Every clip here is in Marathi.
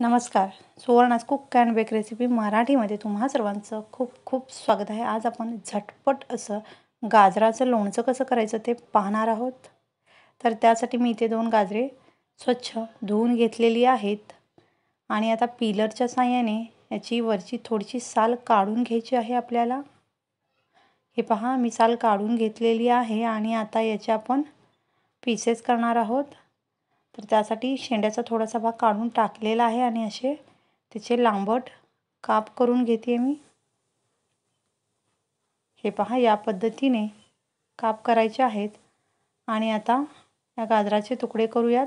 नमस्कार सुवर्णास कुक अँड बेक रेसिपी मराठीमध्ये तुम्हा सर्वांचं खूप खूप स्वागत आहे आज आपण झटपट असं गाजराचं लोणचं कसं करायचं ते पाहणार आहोत तर त्यासाठी मी इथे दोन गाजरे स्वच्छ धुवून घेतलेली आहेत आणि आता पिलरच्या साह्याने याची वरची थोडीशी साल काढून घ्यायची आहे आपल्याला हे पहा मी साल काढून घेतलेली आहे आणि आता याचे आपण पीसेस करणार आहोत तर त्यासाठी शेंड्याचा थोडासा भाग काढून टाकलेला आहे आणि असे त्याचे लांबट काप करून घेते मी हे पहा या पद्धतीने काप करायचे आहेत आणि आता या गाजराचे तुकडे करूयात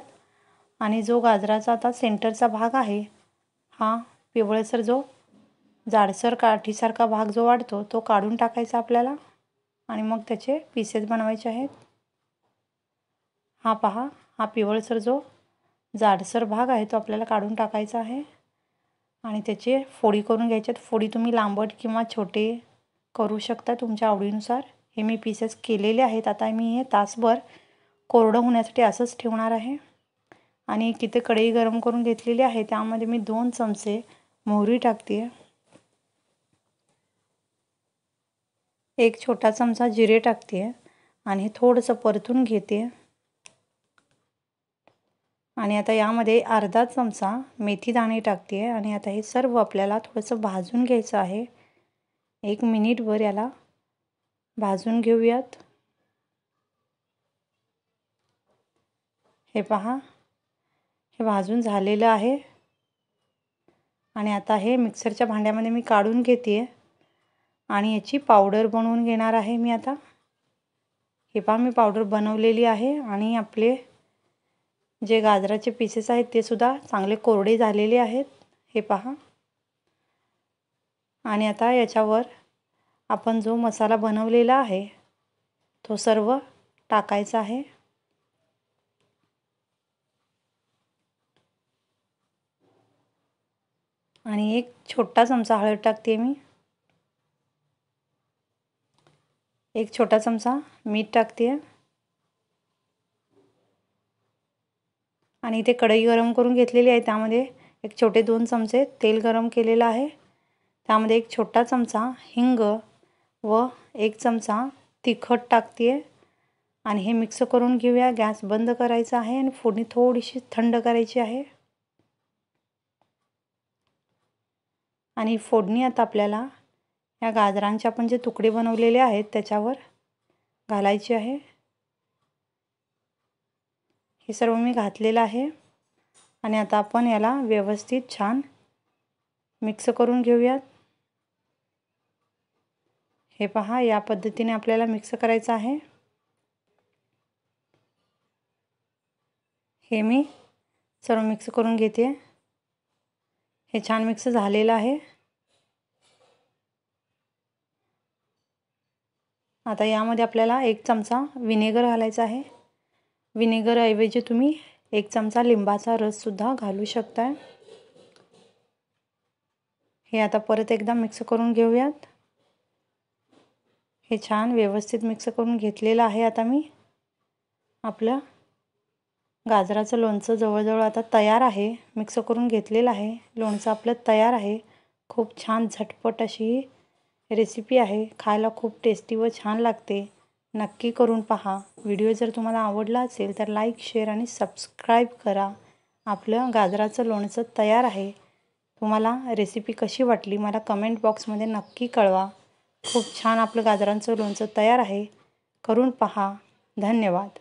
आणि जो गाजराचा आता सेंटरचा भाग आहे हा पिवळसर जो जाडसर काठीसारखा भाग जो वाढतो तो काढून टाकायचा आपल्याला आणि मग त्याचे पीसेस बनवायचे आहेत हा पहा हा पिवळसर जो जाडसर भाग आहे तो आपल्याला काढून टाकायचा आहे आणि त्याचे फोडी करून घ्यायच्यात फोडी तुम्ही लांबट किंवा छोटे करू शकता तुमच्या आवडीनुसार हे मी पीसेस केलेले आहेत आता मी हे तासभर कोरडं होण्यासाठी असंच ठेवणार आहे आणि किती कढई गरम करून घेतलेली आहे त्यामध्ये मी दोन चमचे मोहरी टाकते एक छोटा चमचा जिरे टाकते आणि हे थोडंसं परतून घेते आणि आता यामध्ये अर्धा चमचा मेथी दाणे टाकते आहे आणि आता हे सर्व आपल्याला थोडंसं भाजून घ्यायचं आहे एक मिनिटभर याला भाजून घेऊयात हे पहा हे भाजून झालेलं आहे आणि आता हे मिक्सरच्या भांड्यामध्ये मी काढून घेते आहे आणि याची पावडर बनवून घेणार आहे मी आता हे पहा मी पावडर बनवलेली आहे आणि आपले जे गाजराचे पीसेस आहेत ते सुद्धा चांगले कोरडे झालेले आहेत हे पहा आणि आता याच्यावर आपण जो मसाला बनवलेला आहे तो सर्व टाकायचा आहे आणि एक छोटा चमचा हळद टाकते मी एक छोटा चमचा मीठ टाकते आहे आणि इथे कढई गरम करून घेतलेली आहे त्यामध्ये एक छोटे दोन चमचे तेल गरम केलेलं आहे त्यामध्ये एक छोटा चमचा हिंग व एक चमचा तिखट टाकते आणि हे मिक्स करून घेऊया गॅस बंद करायचा आहे आणि फोडणी थोडीशी थंड करायची आहे आणि फोडणी आता आपल्याला या गाजरांचे आपण जे तुकडे बनवलेले आहेत त्याच्यावर घालायची आहे हे सर्व मी घातलेलं आहे आणि आता आपण याला व्यवस्थित छान मिक्स करून घेऊयात हे पहा या पद्धतीने आपल्याला मिक्स करायचं आहे हे मी सर्व मिक्स करून घेते हे छान मिक्स झालेलं आहे आता यामध्ये आपल्याला एक चमचा विनेगर घालायचा आहे विनेगरऐवजी तुम्ही एक चमचा लिंबाचा रससुद्धा घालू शकता हे आता परत एकदा मिक्स करून घेऊयात हे छान व्यवस्थित मिक्स करून घेतलेलं आहे आता मी आपलं गाजराचं लोणचं जवळजवळ आता तयार आहे मिक्स करून घेतलेलं आहे लोणचं आपलं तयार आहे खूप छान झटपट अशी रेसिपी आहे खायला खूप टेस्टी व छान लागते नक्की करून पहा व्हिडिओ जर तुम्हाला आवडला असेल तर लाईक शेअर आणि सबस्क्राईब करा आपलं गाजराचं लोणचं तयार आहे तुम्हाला रेसिपी कशी वाटली मला कमेंट बॉक्समध्ये नक्की कळवा खूप छान आपलं गाजरांचं लोणचं तयार आहे करून पहा धन्यवाद